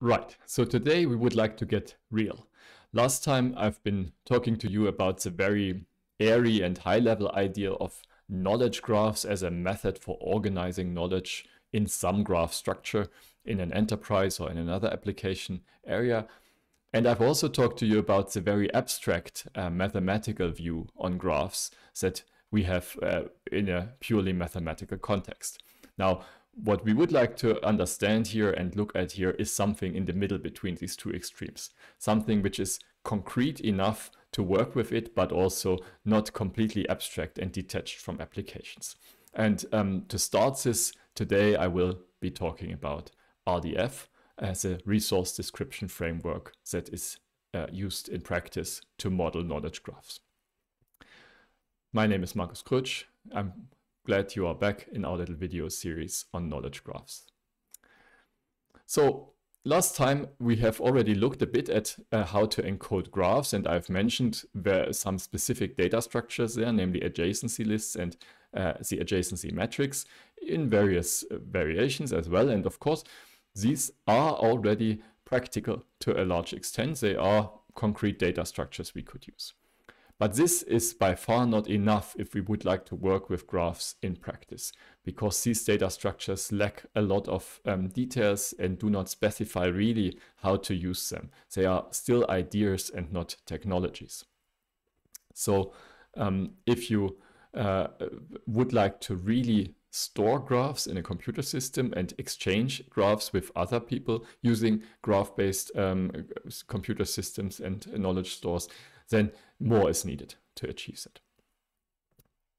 Right, so today we would like to get real. Last time I've been talking to you about the very airy and high level idea of knowledge graphs as a method for organizing knowledge in some graph structure in an enterprise or in another application area. And I've also talked to you about the very abstract uh, mathematical view on graphs that we have uh, in a purely mathematical context. Now, what we would like to understand here and look at here is something in the middle between these two extremes, something which is concrete enough to work with it, but also not completely abstract and detached from applications. And um, to start this today, I will be talking about RDF as a resource description framework that is uh, used in practice to model knowledge graphs. My name is Markus Krutsch. I'm Glad you are back in our little video series on knowledge graphs. So last time we have already looked a bit at uh, how to encode graphs and I've mentioned there some specific data structures there, namely adjacency lists and uh, the adjacency matrix in various uh, variations as well. And of course, these are already practical to a large extent. They are concrete data structures we could use. But this is by far not enough if we would like to work with graphs in practice, because these data structures lack a lot of um, details and do not specify really how to use them. They are still ideas and not technologies. So um, if you uh, would like to really store graphs in a computer system and exchange graphs with other people using graph-based um, computer systems and knowledge stores, then more is needed to achieve that.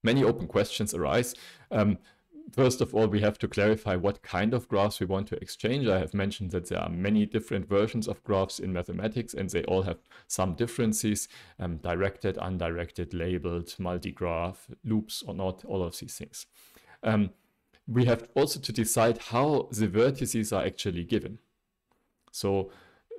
Many open questions arise. Um, first of all, we have to clarify what kind of graphs we want to exchange. I have mentioned that there are many different versions of graphs in mathematics and they all have some differences, um, directed, undirected, labeled, multi-graph, loops or not, all of these things. Um, we have also to decide how the vertices are actually given. So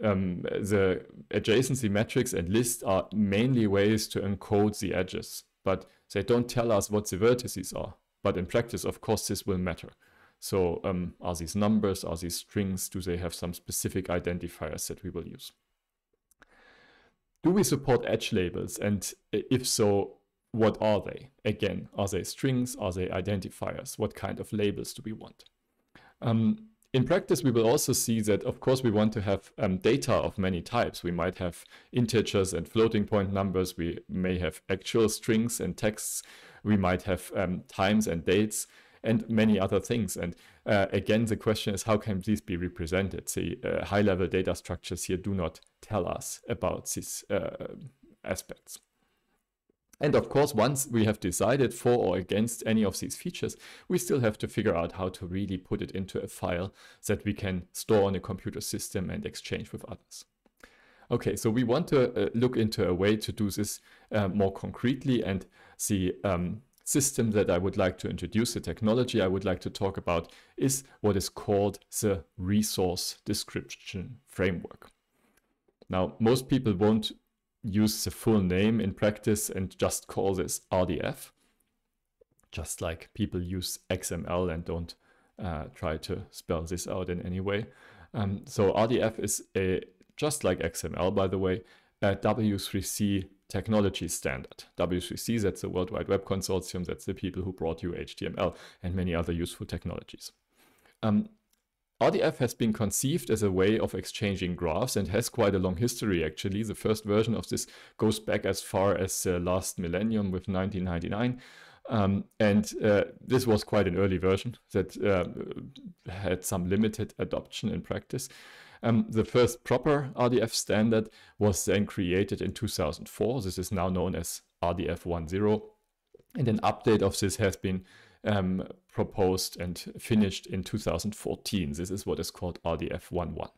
um, the adjacency matrix and list are mainly ways to encode the edges, but they don't tell us what the vertices are. But in practice, of course, this will matter. So um, are these numbers, are these strings, do they have some specific identifiers that we will use? Do we support edge labels? And if so, what are they? Again, are they strings? Are they identifiers? What kind of labels do we want? Um, in practice, we will also see that, of course, we want to have um, data of many types. We might have integers and floating point numbers. We may have actual strings and texts. We might have um, times and dates and many mm-hmm. other things. And uh, again, the question is, how can these be represented? The uh, high-level data structures here do not tell us about these uh, aspects. And of course, once we have decided for or against any of these features, we still have to figure out how to really put it into a file that we can store on a computer system and exchange with others. Okay, so we want to uh, look into a way to do this uh, more concretely and the um, system that I would like to introduce, the technology I would like to talk about is what is called the resource description framework. Now, most people won't use the full name in practice and just call this RDF, just like people use XML and don't uh, try to spell this out in any way. Um, so RDF is a, just like XML, by the way, a W3C technology standard. W3C, that's the World Wide Web Consortium, that's the people who brought you HTML and many other useful technologies. Um, RDF has been conceived as a way of exchanging graphs and has quite a long history actually. The first version of this goes back as far as uh, last millennium with 1999. Um, and uh, this was quite an early version that uh, had some limited adoption in practice. Um, the first proper RDF standard was then created in 2004. This is now known as RDF 1.0. And an update of this has been um, proposed and finished in 2014. This is what is called RDF11.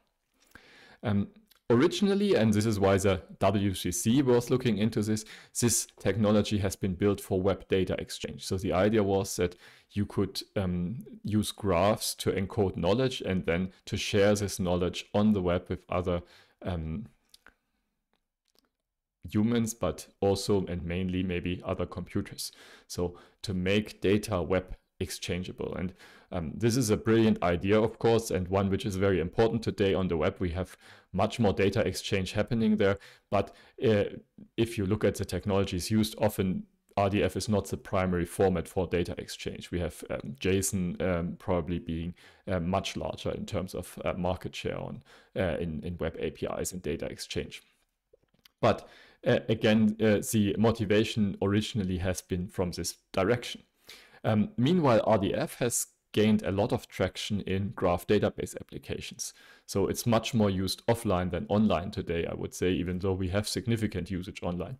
Um, originally, and this is why the WCC was looking into this, this technology has been built for web data exchange. So the idea was that you could um, use graphs to encode knowledge and then to share this knowledge on the web with other um, humans, but also and mainly maybe other computers. So to make data web exchangeable. And um, this is a brilliant idea, of course, and one which is very important today on the web. We have much more data exchange happening there. But uh, if you look at the technologies used, often RDF is not the primary format for data exchange. We have um, JSON um, probably being uh, much larger in terms of uh, market share on uh, in, in web APIs and data exchange. But uh, again, uh, the motivation originally has been from this direction. Um, meanwhile, RDF has gained a lot of traction in graph database applications. So it's much more used offline than online today, I would say, even though we have significant usage online.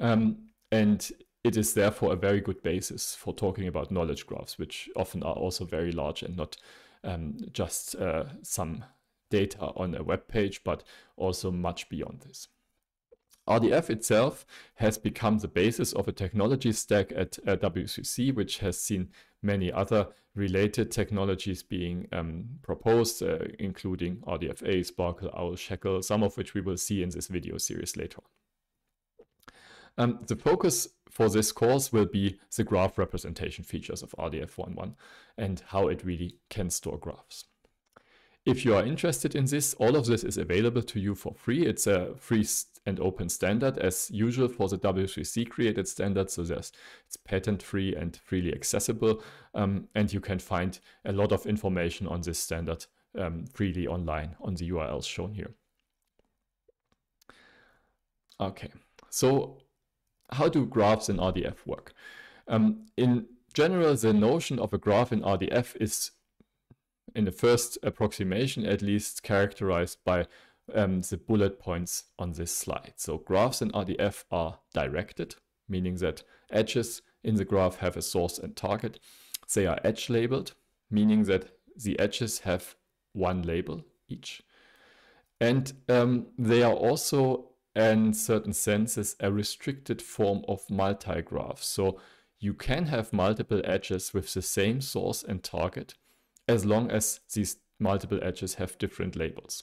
Um, and it is therefore a very good basis for talking about knowledge graphs, which often are also very large and not um, just uh, some data on a web page, but also much beyond this. RDF itself has become the basis of a technology stack at uh, WCC, which has seen many other related technologies being um, proposed, uh, including RDFA, Sparkle, OWL, Shackle, some of which we will see in this video series later um, the focus for this course will be the graph representation features of rdf 1.1 and how it really can store graphs. If you are interested in this, all of this is available to you for free. It's a free and open standard as usual for the W3C created standard. So there's it's patent free and freely accessible. Um, and you can find a lot of information on this standard um, freely online on the URLs shown here. Okay, so how do graphs in RDF work? Um, in general, the notion of a graph in RDF is in the first approximation at least characterized by um, the bullet points on this slide. So graphs in RDF are directed, meaning that edges in the graph have a source and target. They are edge labeled, meaning that the edges have one label each. And um, they are also, in certain senses, a restricted form of multigraph. So you can have multiple edges with the same source and target, as long as these multiple edges have different labels.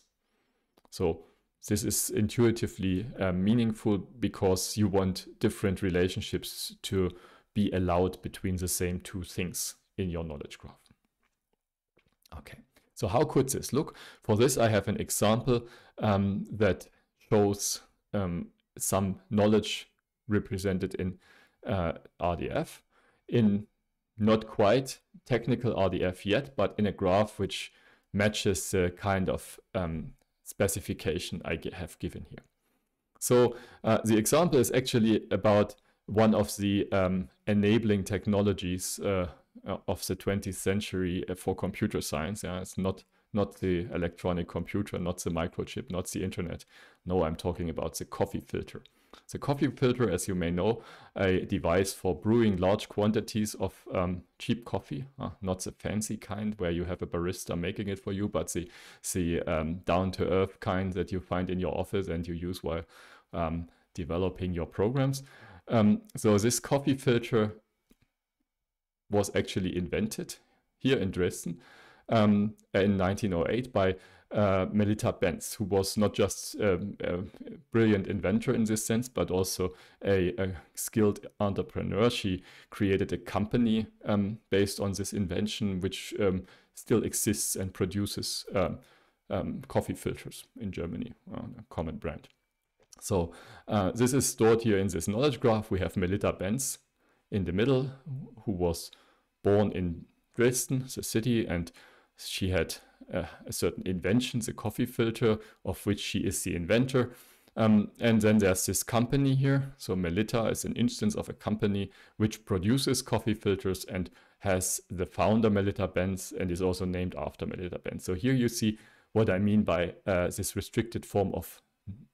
So this is intuitively uh, meaningful because you want different relationships to be allowed between the same two things in your knowledge graph. Okay, so how could this look? For this, I have an example um, that shows um, some knowledge represented in uh, RDF in not quite technical RDF yet, but in a graph which matches the kind of um, specification I have given here. So uh, the example is actually about one of the um, enabling technologies uh, uh of the 20th century uh, for computer science. Yeah, it's not not the electronic computer, not the microchip, not the internet. No, I'm talking about the coffee filter. The coffee filter, as you may know, a device for brewing large quantities of um, cheap coffee, uh, not the fancy kind where you have a barista making it for you, but the, the um, down-to-earth kind that you find in your office and you use while um, developing your programs. Um, so this coffee filter was actually invented here in Dresden um, in 1908 by uh, Melita Benz, who was not just um, a brilliant inventor in this sense, but also a, a skilled entrepreneur. She created a company um, based on this invention, which um, still exists and produces um, um, coffee filters in Germany, uh, a common brand. So uh, this is stored here in this knowledge graph. We have Melita Benz in the middle, who was born in Dresden, the city, and she had uh, a certain invention, the coffee filter, of which she is the inventor. Um, and then there's this company here. So Melita is an instance of a company which produces coffee filters and has the founder Melita Benz and is also named after Melita Benz. So here you see what I mean by uh, this restricted form of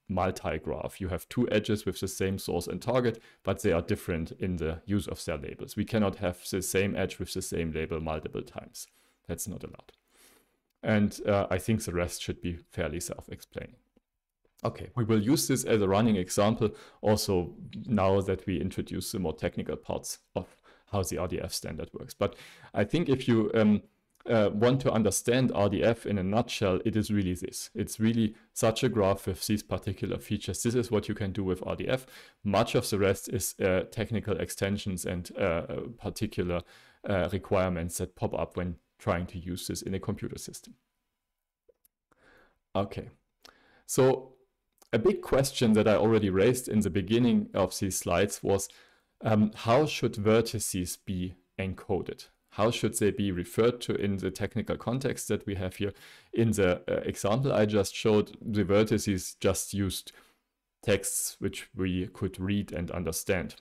multi-graph. You have two edges with the same source and target, but they are different in the use of their labels. We cannot have the same edge with the same label multiple times. That's not allowed. And uh, I think the rest should be fairly self-explaining. Okay, we will use this as a running example also now that we introduce the more technical parts of how the RDF standard works. But I think if you um, uh, want to understand RDF in a nutshell, it is really this. It's really such a graph with these particular features. This is what you can do with RDF. Much of the rest is uh, technical extensions and uh, particular uh, requirements that pop up when trying to use this in a computer system. Okay, so a big question that I already raised in the beginning of these slides was um, how should vertices be encoded? How should they be referred to in the technical context that we have here? In the uh, example I just showed, the vertices just used texts which we could read and understand.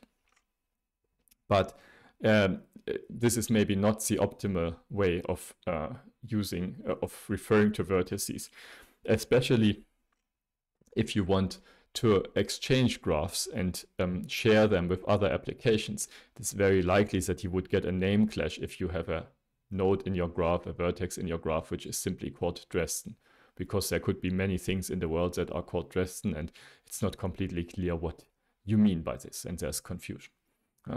But um, uh, this is maybe not the optimal way of uh, using uh, of referring to vertices, especially if you want to exchange graphs and um, share them with other applications. It's very likely that you would get a name clash if you have a node in your graph, a vertex in your graph, which is simply called Dresden, because there could be many things in the world that are called Dresden, and it's not completely clear what you mean by this, and there's confusion.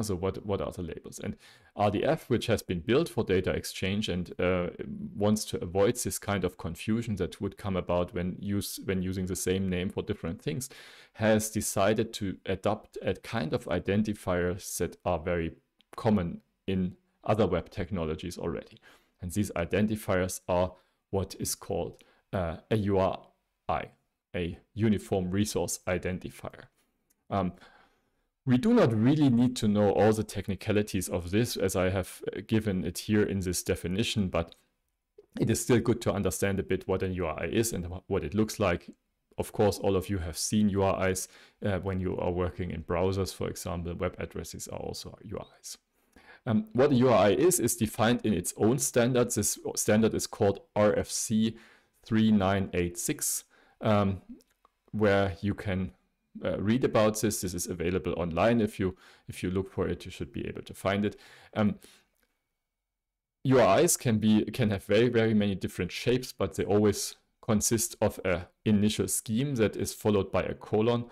So what, what are the labels? And RDF, which has been built for data exchange and uh, wants to avoid this kind of confusion that would come about when, use, when using the same name for different things, has decided to adopt a kind of identifiers that are very common in other web technologies already. And these identifiers are what is called uh, a URI, a Uniform Resource Identifier. Um, we do not really need to know all the technicalities of this as I have uh, given it here in this definition, but it is still good to understand a bit what an URI is and what it looks like. Of course, all of you have seen URIs uh, when you are working in browsers, for example, web addresses are also URIs. Um, what a URI is, is defined in its own standards. This standard is called RFC 3986, um, where you can uh, read about this. This is available online. If you if you look for it, you should be able to find it. Um, UIs can be can have very very many different shapes, but they always consist of a initial scheme that is followed by a colon,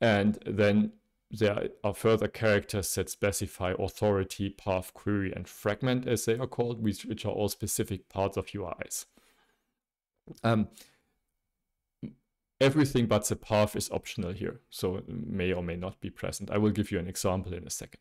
and then there are further characters that specify authority, path, query, and fragment as they are called, which, which are all specific parts of UIs. Um, everything but the path is optional here, so may or may not be present. I will give you an example in a second.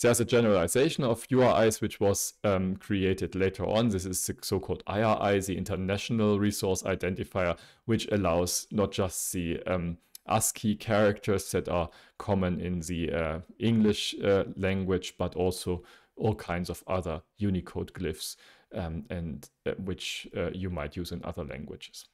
There's a generalization of URIs which was um, created later on. This is the so-called IRI, the International Resource Identifier, which allows not just the um, ASCII characters that are common in the uh, English uh, language, but also all kinds of other Unicode glyphs um, and uh, which uh, you might use in other languages.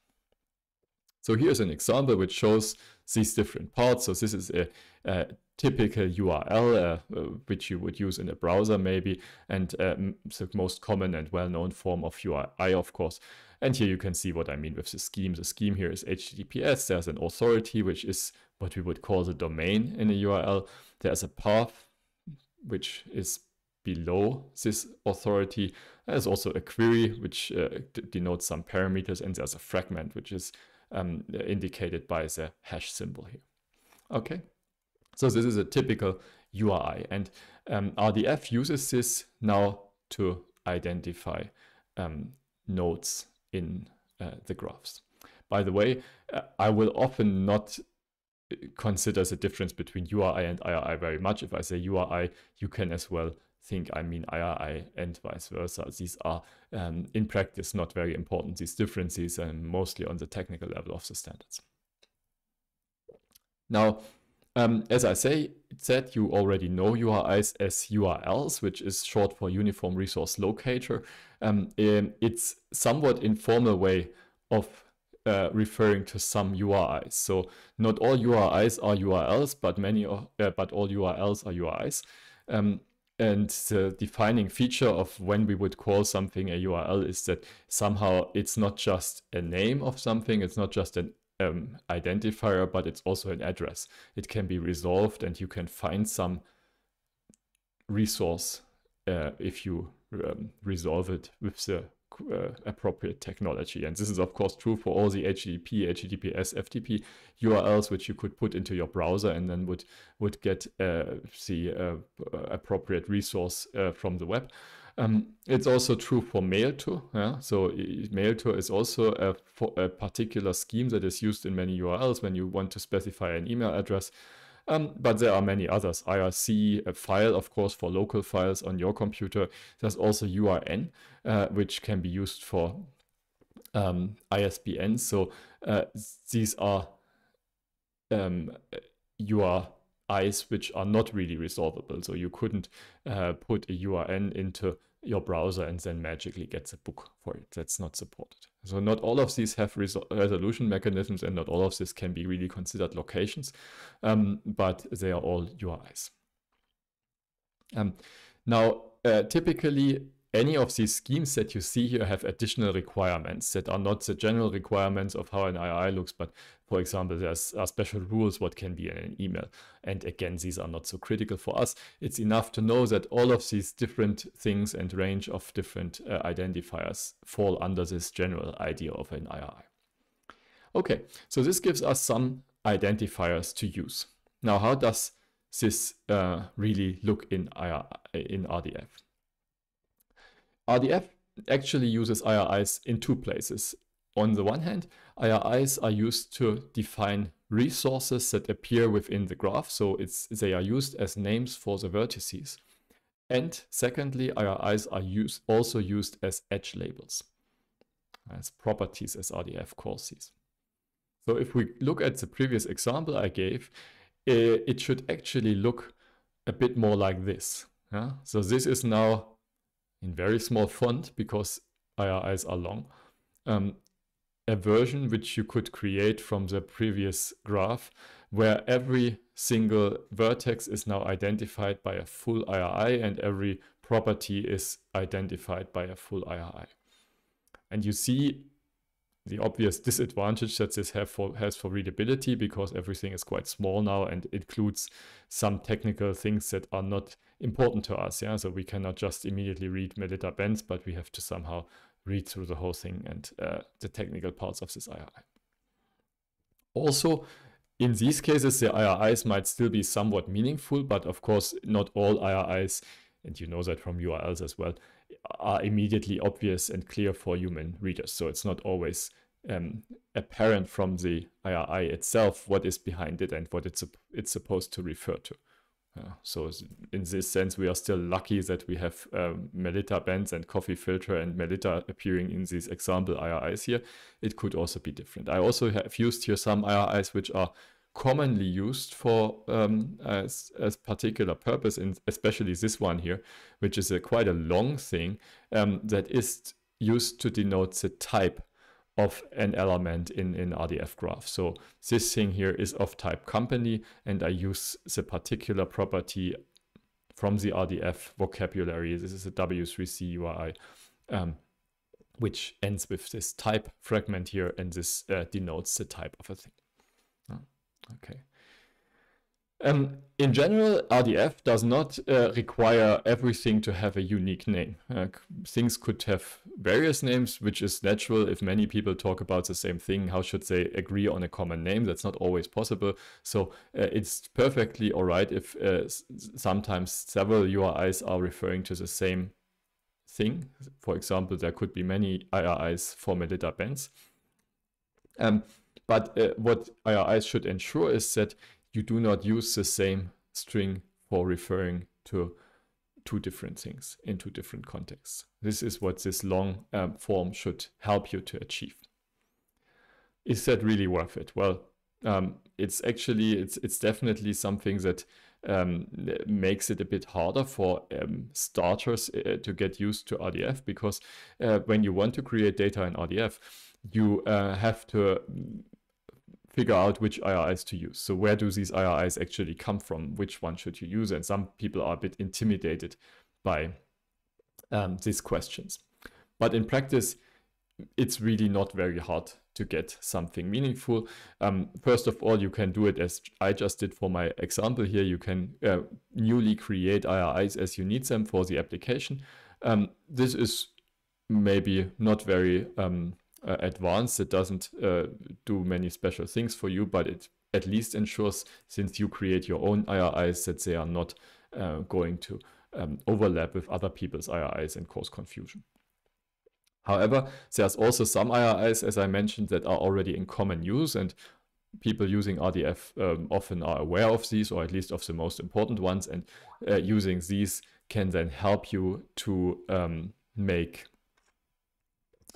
So here's an example which shows these different parts. So this is a, a typical URL uh, uh, which you would use in a browser maybe and um, the most common and well-known form of URI of course. And here you can see what I mean with the scheme. The scheme here is HTTPS. There's an authority which is what we would call the domain in a URL. There's a path which is below this authority. There's also a query which uh, denotes some parameters and there's a fragment which is um, indicated by the hash symbol here. Okay, so this is a typical URI and um, RDF uses this now to identify um, nodes in uh, the graphs. By the way, uh, I will often not uh, consider the difference between URI and IRI very much. If I say URI, you can as well think I mean IRI and vice versa. These are um, in practice not very important, these differences, and um, mostly on the technical level of the standards. Now, um, as I say, said you already know URIs as URLs, which is short for Uniform Resource Locator. Um, um, it's somewhat informal way of uh, referring to some URIs. So not all URIs are URLs, but many, uh, but all URLs are URIs. Um, and the defining feature of when we would call something a URL is that somehow it's not just a name of something, it's not just an um, identifier, but it's also an address. It can be resolved and you can find some resource uh, if you um, resolve it with the uh, appropriate technology. And this is, of course, true for all the HTTP, HTTPS, FTP URLs, which you could put into your browser and then would, would get uh, the uh, appropriate resource uh, from the web. Um, it's also true for mail too. Yeah? So mail is also a, a particular scheme that is used in many URLs when you want to specify an email address. Um, but there are many others. IRC, a file, of course, for local files on your computer. There's also URN, uh, which can be used for um, ISBN. So uh, these are um, URIs which are not really resolvable. So you couldn't uh, put a URN into your browser and then magically gets a book for it. That's not supported. So not all of these have resolution mechanisms and not all of this can be really considered locations, um, but they are all URIs. Um, now, uh, typically any of these schemes that you see here have additional requirements that are not the general requirements of how an II looks, but for example, there's are special rules what can be in an email. And again, these are not so critical for us. It's enough to know that all of these different things and range of different uh, identifiers fall under this general idea of an II. Okay, so this gives us some identifiers to use. Now, how does this uh, really look in, in RDF? RDF actually uses IRIs in two places. On the one hand, IRIs are used to define resources that appear within the graph, so it's, they are used as names for the vertices. And secondly, IRIs are use, also used as edge labels, as properties as RDF calls these. So if we look at the previous example I gave, eh, it, should actually look a bit more like this. Yeah? So this is now in very small font because IRIs are long, um, a version which you could create from the previous graph where every single vertex is now identified by a full IRI and every property is identified by a full IRI. And you see the obvious disadvantage that this for, has for readability because everything is quite small now and includes some technical things that are not important to us. Yeah, so we cannot just immediately read Melita Benz, but we have to somehow read through the whole thing and uh, the technical parts of this IRI. Also, in these cases, the IRIs might still be somewhat meaningful, but of course, not all IRIs, and you know that from URLs as well, are immediately obvious and clear for human readers. So it's not always um, apparent from the IRI itself what is behind it and what it's, it's supposed to refer to so in this sense, we are still lucky that we have um, Melita bands and coffee filter and Melita appearing in these example IRIs here. It could also be different. I also have used here some IRIs which are commonly used for um, as, as particular purpose, and especially this one here, which is a quite a long thing um, that is used to denote the type of an element in, in RDF graph. So this thing here is of type company and I use the particular property from the RDF vocabulary. This is a W3C URI, um, which ends with this type fragment here and this uh, denotes the type of a thing. Ah, okay. Um, in general, RDF does not uh, require everything to have a unique name. Uh, things could have various names, which is natural if many people talk about the same thing. How should they agree on a common name? That's not always possible. So uh, it's perfectly all right if uh, sometimes several URIs are referring to the same thing. For example, there could be many IRIs for Melita Benz. Um, but uh, what IRIs should ensure is that you do not use the same string for referring to two different things in two different contexts. This is what this long um, form should help you to achieve. Is that really worth it? Well, um, it's actually it's it's definitely something that um, makes it a bit harder for um, starters uh, to get used to RDF because uh, when you want to create data in RDF, you uh, have to figure out which IRIs to use. So where do these IRIs actually come from? Which one should you use? And some people are a bit intimidated by um, these questions. But in practice, it's really not very hard to get something meaningful. Um, first of all, you can do it as I just did for my example here. You can uh, newly create IRIs as you need them for the application. Um, this is maybe not very um, uh, advanced. It doesn't uh, do many special things for you, but it at least ensures since you create your own IRIs that they are not uh, going to um, overlap with other people's IRIs and cause confusion. However, there's also some IRIs, as I mentioned, that are already in common use and people using RDF um, often are aware of these or at least of the most important ones and uh, using these can then help you to um, make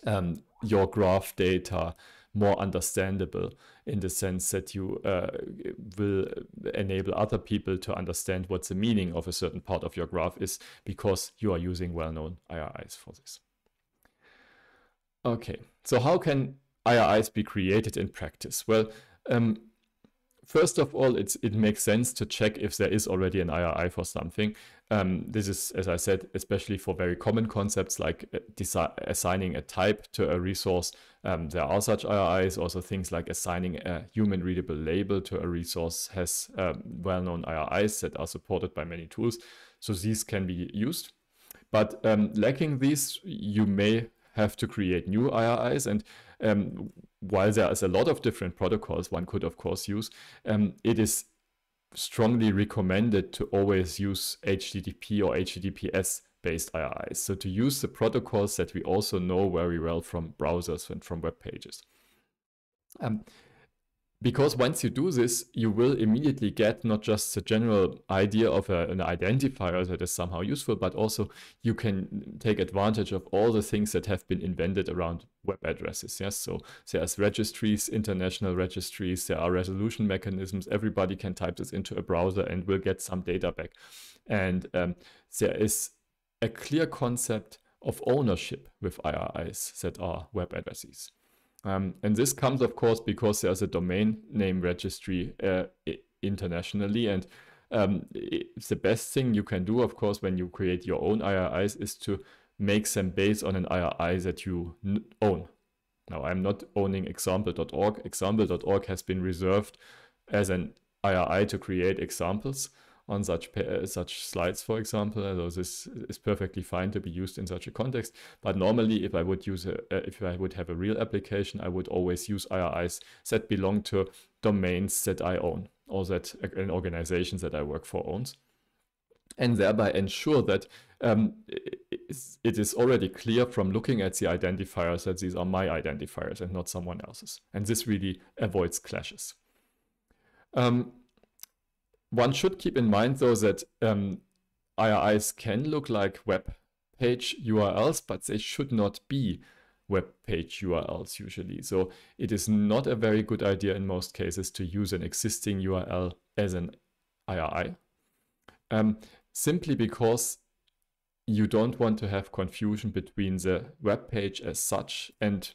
um, your graph data more understandable in the sense that you uh, will enable other people to understand what the meaning of a certain part of your graph is because you are using well-known IRIs for this. Okay, so how can IRIs be created in practice? Well, um, first of all, it's, it makes sense to check if there is already an IRI for something. Um, this is, as I said, especially for very common concepts like uh, assigning a type to a resource. Um, there are such IRIs. Also, things like assigning a human readable label to a resource has um, well known IRIs that are supported by many tools. So, these can be used. But um, lacking these, you may have to create new IRIs. And um, while there is a lot of different protocols one could of course use, um, it is strongly recommended to always use HTTP or HTTPS based IRIs. So to use the protocols that we also know very well from browsers and from web pages. Um, because once you do this, you will immediately get not just the general idea of a, uh, an identifier that is somehow useful, but also you can take advantage of all the things that have been invented around web addresses. Yes, so there's registries, international registries, there are resolution mechanisms. Everybody can type this into a browser and will get some data back. And um, there is a clear concept of ownership with IRIs that are web addresses. Um, and this comes, of course, because there's a domain name registry uh, internationally. And um, the best thing you can do, of course, when you create your own IRIs is to make them based on an IRI that you own. Now, I'm not owning example.org. Example.org has been reserved as an IRI to create examples on such such slides, for example. So this is perfectly fine to be used in such a context. But normally, if I would use a, if I would have a real application, I would always use IRIs that belong to domains that I own or that an organization that I work for owns and thereby ensure that um, it is already clear from looking at the identifiers that these are my identifiers and not someone else's. And this really avoids clashes. Um, one should keep in mind though that um, IRIs can look like web page URLs, but they should not be web page URLs usually. So it is not a very good idea in most cases to use an existing URL as an IRI, um, simply because you don't want to have confusion between the web page as such and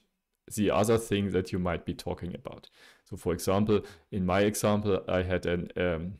the other thing that you might be talking about. So for example, in my example, I had an um,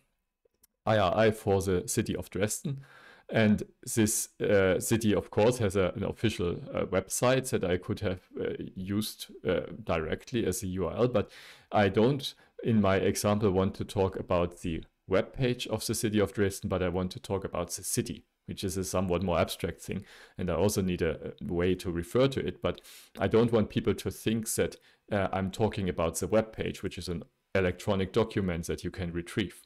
IRI for the city of Dresden. And this uh, city, of course, has a, an official uh, website that I could have uh, used uh, directly as a URL, but I don't, in my example, want to talk about the web page of the city of Dresden, but I want to talk about the city, which is a somewhat more abstract thing. And I also need a, a way to refer to it, but I don't want people to think that uh, I'm talking about the web page, which is an electronic document that you can retrieve.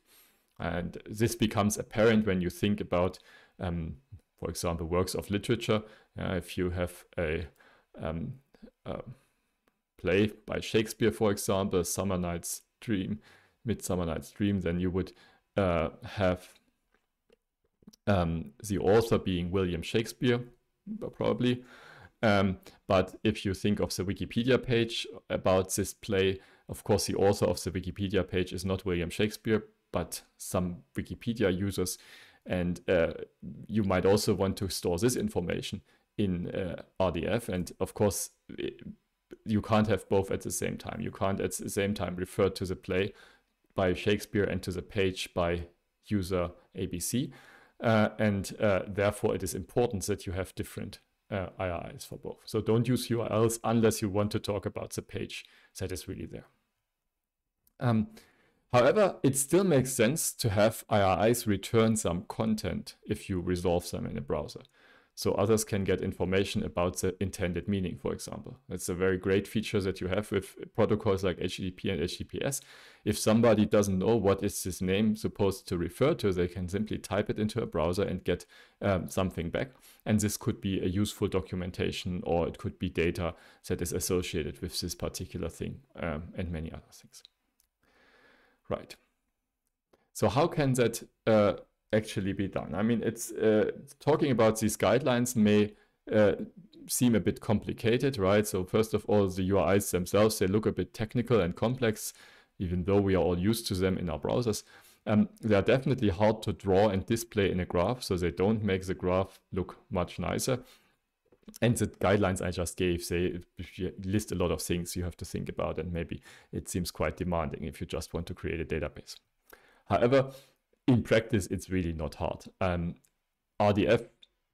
And this becomes apparent when you think about, um, for example, works of literature. Uh, if you have a, um, a, play by Shakespeare, for example, Summer Night's Dream, Midsummer Night's Dream, then you would uh, have um, the author being William Shakespeare, probably. Um, but if you think of the Wikipedia page about this play, of course, the author of the Wikipedia page is not William Shakespeare, but some Wikipedia users. And uh, you might also want to store this information in uh, RDF. And of course, it, you can't have both at the same time. You can't at the same time refer to the play by Shakespeare and to the page by user ABC. Uh, and uh, therefore, it is important that you have different uh, IRIs for both. So don't use URLs unless you want to talk about the page that is really there. Um, However, it still makes sense to have IRIs return some content if you resolve them in a browser. So others can get information about the intended meaning, for example. it's a very great feature that you have with protocols like HTTP and HTTPS. If somebody doesn't know what is this name supposed to refer to, they can simply type it into a browser and get um, something back. And this could be a useful documentation or it could be data that is associated with this particular thing um, and many other things. Right. So how can that uh, actually be done? I mean, it's uh, talking about these guidelines may uh, seem a bit complicated, right? So first of all, the UIs themselves, they look a bit technical and complex, even though we are all used to them in our browsers. Um, they are definitely hard to draw and display in a graph, so they don't make the graph look much nicer and the guidelines I just gave say list a lot of things you have to think about, and maybe it seems quite demanding if you just want to create a database. However, in practice, it's really not hard. Um, RDF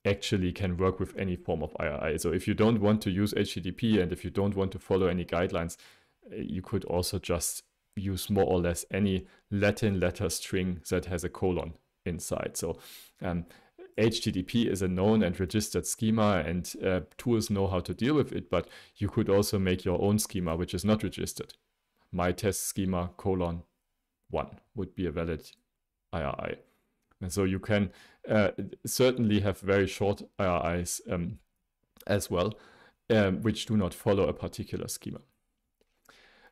actually can work with any form of IRI. So if you don't want to use HTTP and if you don't want to follow any guidelines, eh, you could also just use more or less any Latin letter string that has a colon inside. So um, HTTP is a known and registered schema and uh, tools know how to deal with it, but you could also make your own schema, which is not registered. My test schema colon one would be a valid IRI. And so you can uh, certainly have very short IRIs um, as well, um, which do not follow a particular schema.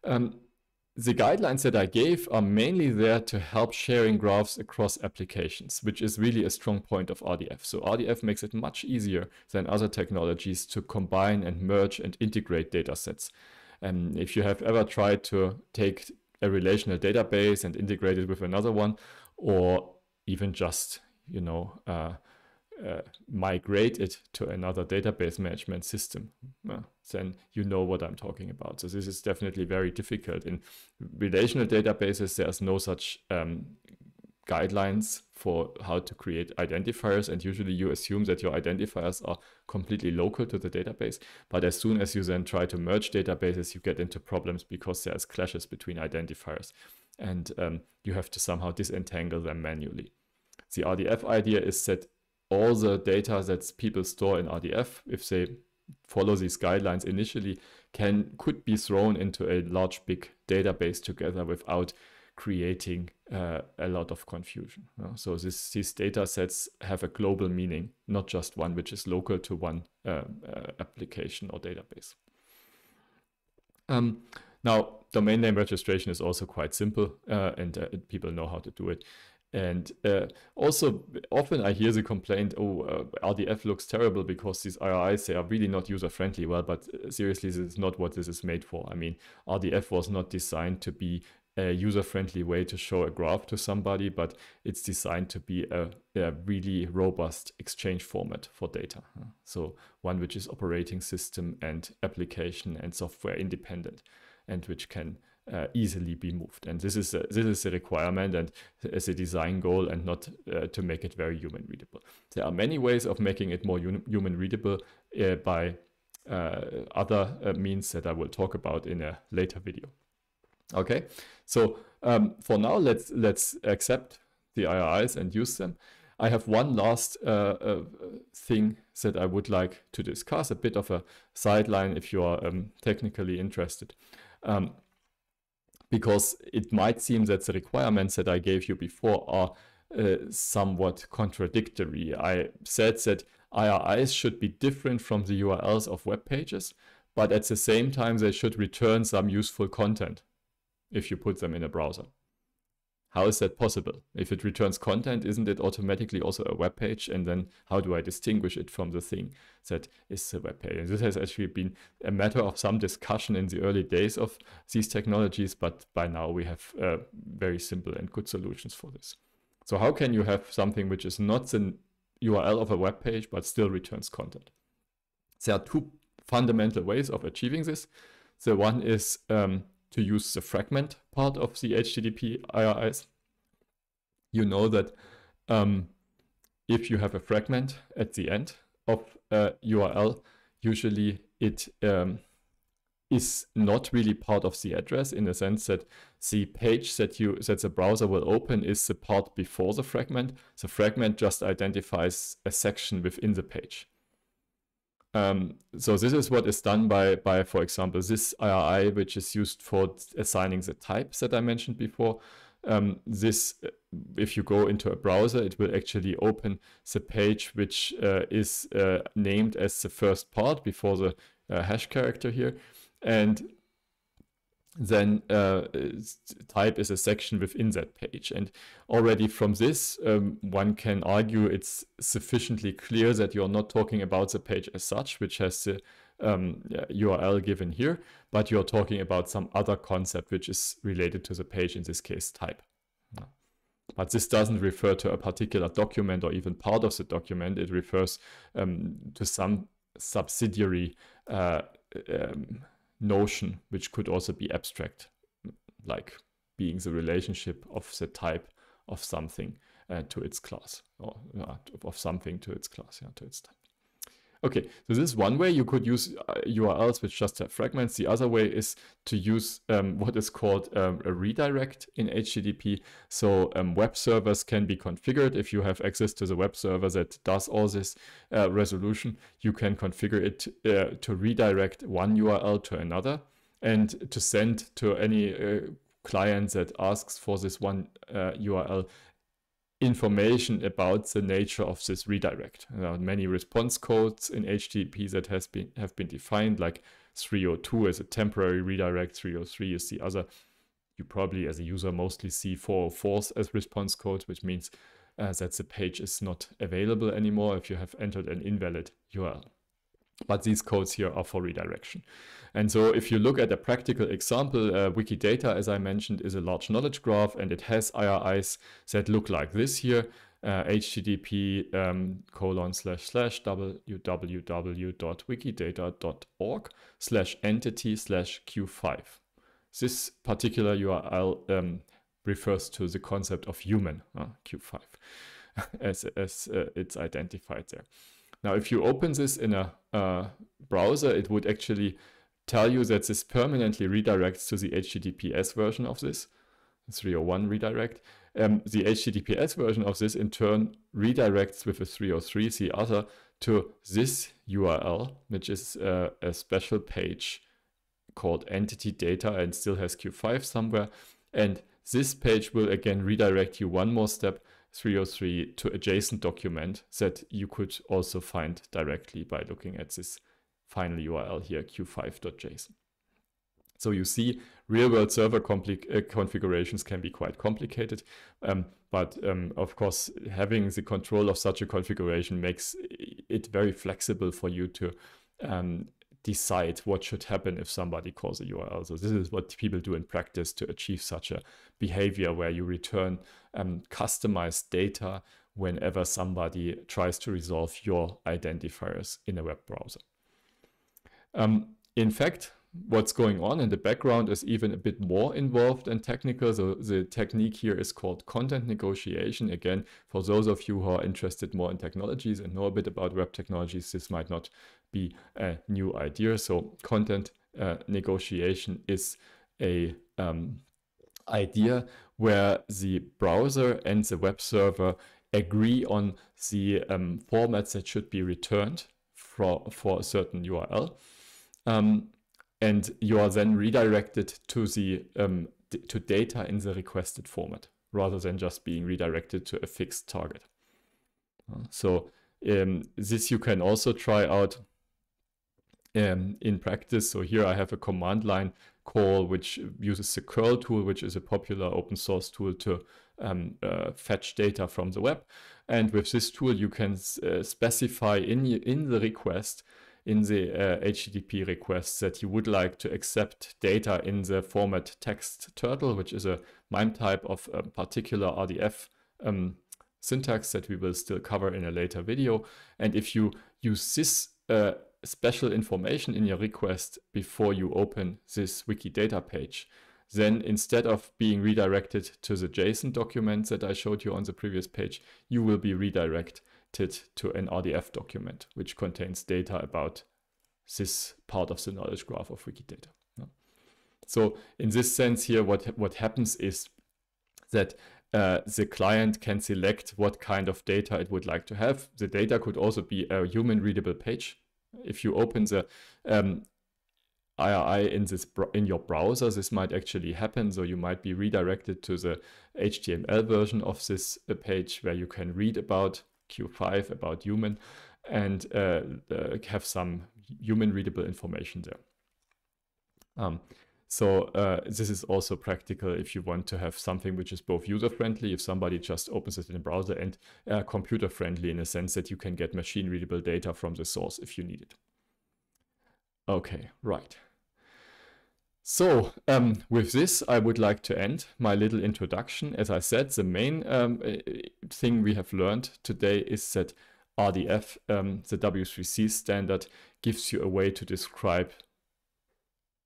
Um, the guidelines that I gave are mainly there to help sharing graphs across applications, which is really a strong point of RDF. So RDF makes it much easier than other technologies to combine and merge and integrate data sets. And if you have ever tried to take a relational database and integrate it with another one, or even just, you know, uh, uh, migrate it to another database management system, uh, then you know what I'm talking about. So this is definitely very difficult. In relational databases, there's no such um, guidelines for how to create identifiers. And usually you assume that your identifiers are completely local to the database. But as soon as you then try to merge databases, you get into problems because there's clashes between identifiers and um, you have to somehow disentangle them manually. The RDF idea is that all the data that people store in RDF, if they follow these guidelines initially, can could be thrown into a large big database together without creating uh, a lot of confusion. So this, these data sets have a global meaning, not just one which is local to one uh, uh application or database. Um, now, domain name registration is also quite simple uh, and uh, people know how to do it. And uh, also, often I hear the complaint, oh, uh, RDF looks terrible because these IRIs they are really not user-friendly. Well, but uh, seriously, this is not what this is made for. I mean, RDF was not designed to be a user-friendly way to show a graph to somebody, but it's designed to be a, a really robust exchange format for data. So one which is operating system and application and software independent and which can uh, easily be moved. And this is a, this is a requirement and as a design goal and not uh, to make it very human readable. There are many ways of making it more human readable uh, by uh, other uh, means that I will talk about in a later video. Okay, so um, for now, let's let's accept the IRIs and use them. I have one last uh, thing that I would like to discuss, a bit of a sideline if you are um, technically interested. Um, because it might seem that the requirements that I gave you before are uh, somewhat contradictory. I said that IRIs should be different from the URLs of web pages, but at the same time, they should return some useful content if you put them in a browser how is that possible? If it returns content, isn't it automatically also a web page? And then how do I distinguish it from the thing that is a web page? And this has actually been a matter of some discussion in the early days of these technologies, but by now we have uh, very simple and good solutions for this. So how can you have something which is not the URL of a web page, but still returns content? There are two fundamental ways of achieving this. The one is um, to use the fragment part of the HTTP IRIs, you know that um, if you have a fragment at the end of a URL, usually it um, is not really part of the address in the sense that the page that you that the browser will open is the part before the fragment. The fragment just identifies a section within the page. Um, so this is what is done by, by, for example, this IRI, which is used for assigning the types that I mentioned before. Um, this, uh, if you go into a browser, it will actually open the page which uh, is uh, named as the first part before the uh, hash character here. And then uh, type is a section within that page. And already from this, um, one can argue it's sufficiently clear that you're not talking about the page as such, which has the um, URL uh, given here, but you're talking about some other concept which is related to the page, in this case, type. But this doesn't refer to a particular document or even part of the document. It refers um, to some subsidiary uh, um, notion, which could also be abstract, like being the relationship of the type of something uh, to its class, or uh, of something to its class, yeah, to its type. Okay, so this is one way you could use URLs uh, which just have fragments. The other way is to use um, what is called um, a redirect in HTTP. So um, web servers can be configured. If you have access to the web server that does all this uh, resolution, you can configure it uh, to redirect one URL to another and to send to any uh, client that asks for this one URL uh, information about the nature of this redirect. There are many response codes in HTTP that has been have been defined, like 302 is a temporary redirect, 303 is the other. You probably, as a user, mostly see 404 as response codes, which means uh, that the page is not available anymore if you have entered an invalid URL but these codes here are for redirection. And so if you look at a practical example, uh, Wikidata, as I mentioned, is a large knowledge graph and it has IRIs that look like this here, uh, http um, colon slash slash www.wikidata.org slash entity slash q5. This particular URL um, refers to the concept of human, uh, q5, as, as uh, it's identified there. Now, if you open this in a uh, browser, it would actually tell you that this permanently redirects to the HTTPS version of this, 301 redirect. Um, the HTTPS version of this in turn redirects with a 303, the other, to this URL, which is uh, a special page called entity data and still has Q5 somewhere. And this page will again redirect you one more step 303 to adjacent document that you could also find directly by looking at this final URL here, q5.json. So you see real-world server uh, configurations can be quite complicated, um, but um, of course, having the control of such a configuration makes it very flexible for you to um, decide what should happen if somebody calls a URL. So this is what people do in practice to achieve such a behavior where you return um, customized data whenever somebody tries to resolve your identifiers in a web browser. Um, in fact, what's going on in the background is even a bit more involved and technical. So the technique here is called content negotiation. Again, for those of you who are interested more in technologies and know a bit about web technologies, this might not be a new idea. So content uh, negotiation is a um, idea where the browser and the web server agree on the um, formats that should be returned for, for a certain URL. Um, and you are then redirected to the um, to data in the requested format rather than just being redirected to a fixed target. Uh, so um, this you can also try out um, in practice. So here I have a command line call which uses the curl tool, which is a popular open source tool to um, uh, fetch data from the web. And with this tool, you can uh, specify in, in the request, in the uh, HTTP request that you would like to accept data in the format text turtle, which is a MIME type of a um, particular RDF um, syntax that we will still cover in a later video. And if you use this uh, special information in your request before you open this Wikidata page. Then instead of being redirected to the JSON document that I showed you on the previous page, you will be redirected to an RDF document, which contains data about this part of the knowledge graph of Wikidata. So in this sense here, what, what happens is that uh, the client can select what kind of data it would like to have. The data could also be a human readable page if you open the um, IRI in this in your browser, this might actually happen. So you might be redirected to the HTML version of this uh, page where you can read about Q5, about human, and uh, uh, have some human readable information there. Um, so uh, this is also practical if you want to have something which is both user-friendly, if somebody just opens it in a browser, and uh, computer-friendly in a sense that you can get machine-readable data from the source if you need it. Okay, right. So um, with this, I would like to end my little introduction. As I said, the main um, uh, thing we have learned today is that RDF, um, the W3C standard, gives you a way to describe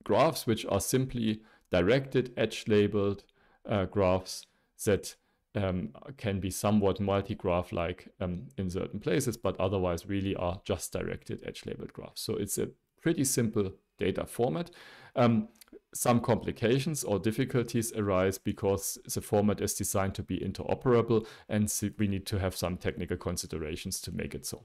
graphs, which are simply directed edge labeled uh, graphs that um, can be somewhat multi-graph like um, in certain places, but otherwise really are just directed edge labeled graphs. So it's a pretty simple data format. Um, some complications or difficulties arise because the format is designed to be interoperable and we need to have some technical considerations to make it so.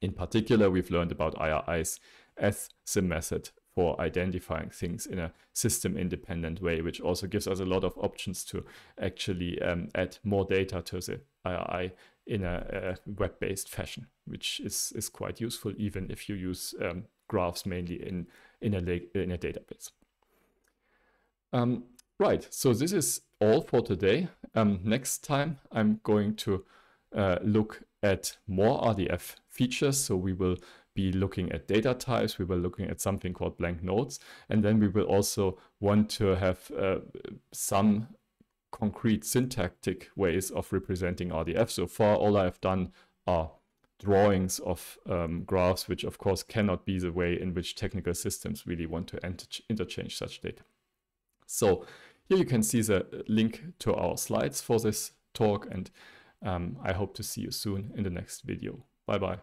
In particular, we've learned about IRIs as the method for identifying things in a system independent way, which also gives us a lot of options to actually um, add more data to the IRI in a, a web-based fashion, which is, is quite useful, even if you use um, graphs mainly in, in, a, in a database. Um, right, so this is all for today. Um, next time, I'm going to uh, look at more RDF features. So we will be looking at data types. We were looking at something called blank nodes. And then we will also want to have uh, some concrete syntactic ways of representing RDF. So far, all I've done are drawings of um, graphs, which of course cannot be the way in which technical systems really want to interchange such data. So here you can see the link to our slides for this talk and um, I hope to see you soon in the next video. Bye bye.